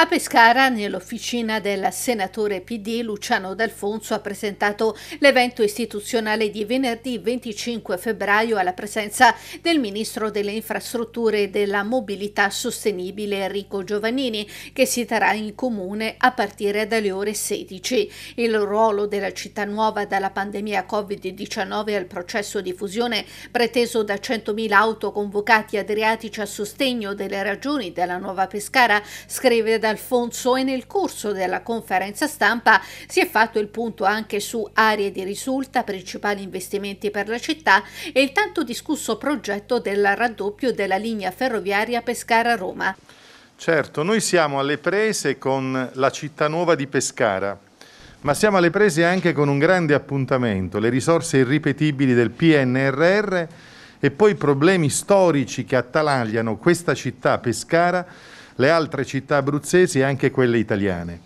A Pescara, nell'officina del senatore PD, Luciano D'Alfonso ha presentato l'evento istituzionale di venerdì 25 febbraio alla presenza del Ministro delle Infrastrutture e della Mobilità Sostenibile Enrico Giovannini, che si terrà in comune a partire dalle ore 16. Il ruolo della città nuova dalla pandemia Covid-19 al processo di fusione preteso da 100.000 autoconvocati adriatici a sostegno delle ragioni della nuova Pescara, scrive da D'Alfonso e nel corso della conferenza stampa si è fatto il punto anche su aree di risulta, principali investimenti per la città e il tanto discusso progetto del raddoppio della linea ferroviaria Pescara-Roma. Certo, noi siamo alle prese con la città nuova di Pescara, ma siamo alle prese anche con un grande appuntamento, le risorse irripetibili del PNRR e poi problemi storici che attalagliano questa città pescara le altre città abruzzesi e anche quelle italiane.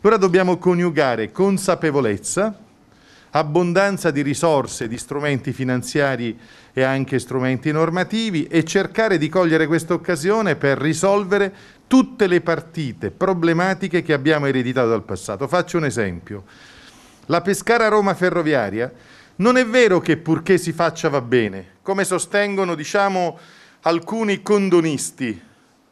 Allora dobbiamo coniugare consapevolezza, abbondanza di risorse, di strumenti finanziari e anche strumenti normativi e cercare di cogliere questa occasione per risolvere tutte le partite problematiche che abbiamo ereditato dal passato. Faccio un esempio. La Pescara-Roma ferroviaria non è vero che purché si faccia va bene, come sostengono diciamo, alcuni condonisti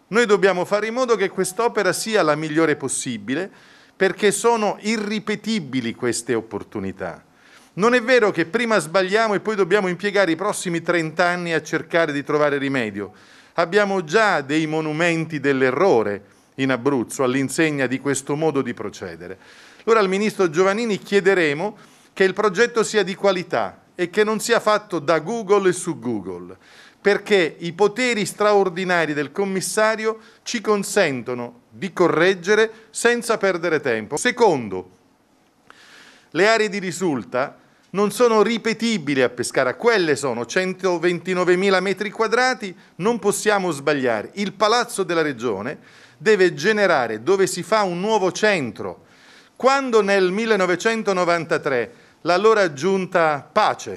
noi dobbiamo fare in modo che quest'opera sia la migliore possibile perché sono irripetibili queste opportunità. Non è vero che prima sbagliamo e poi dobbiamo impiegare i prossimi 30 anni a cercare di trovare rimedio. Abbiamo già dei monumenti dell'errore in Abruzzo all'insegna di questo modo di procedere. Allora al ministro Giovannini chiederemo che il progetto sia di qualità e che non sia fatto da Google e su Google perché i poteri straordinari del commissario ci consentono di correggere senza perdere tempo. Secondo, le aree di risulta non sono ripetibili a Pescara, quelle sono 129.000 metri quadrati, non possiamo sbagliare. Il palazzo della regione deve generare dove si fa un nuovo centro. Quando nel 1993 l'allora giunta Pace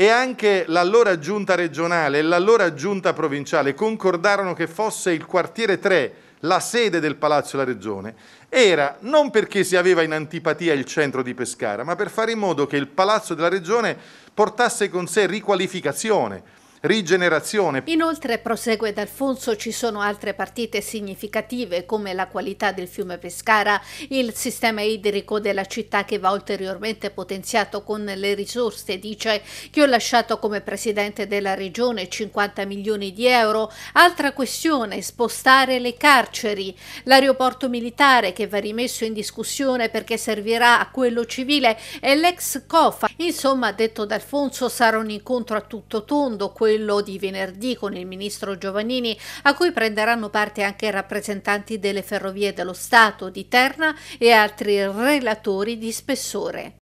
e anche l'allora giunta regionale e l'allora giunta provinciale concordarono che fosse il quartiere 3 la sede del Palazzo della Regione, era non perché si aveva in antipatia il centro di Pescara, ma per fare in modo che il Palazzo della Regione portasse con sé riqualificazione, rigenerazione. Inoltre, prosegue D'Alfonso, ci sono altre partite significative come la qualità del fiume Pescara, il sistema idrico della città che va ulteriormente potenziato con le risorse, dice, che ho lasciato come presidente della regione 50 milioni di euro. Altra questione, spostare le carceri, l'aeroporto militare che va rimesso in discussione perché servirà a quello civile e l'ex COFA. Insomma, detto D'Alfonso, sarà un incontro a tutto tondo, quello quello di venerdì con il ministro Giovannini, a cui prenderanno parte anche rappresentanti delle ferrovie dello Stato, di Terna e altri relatori di spessore.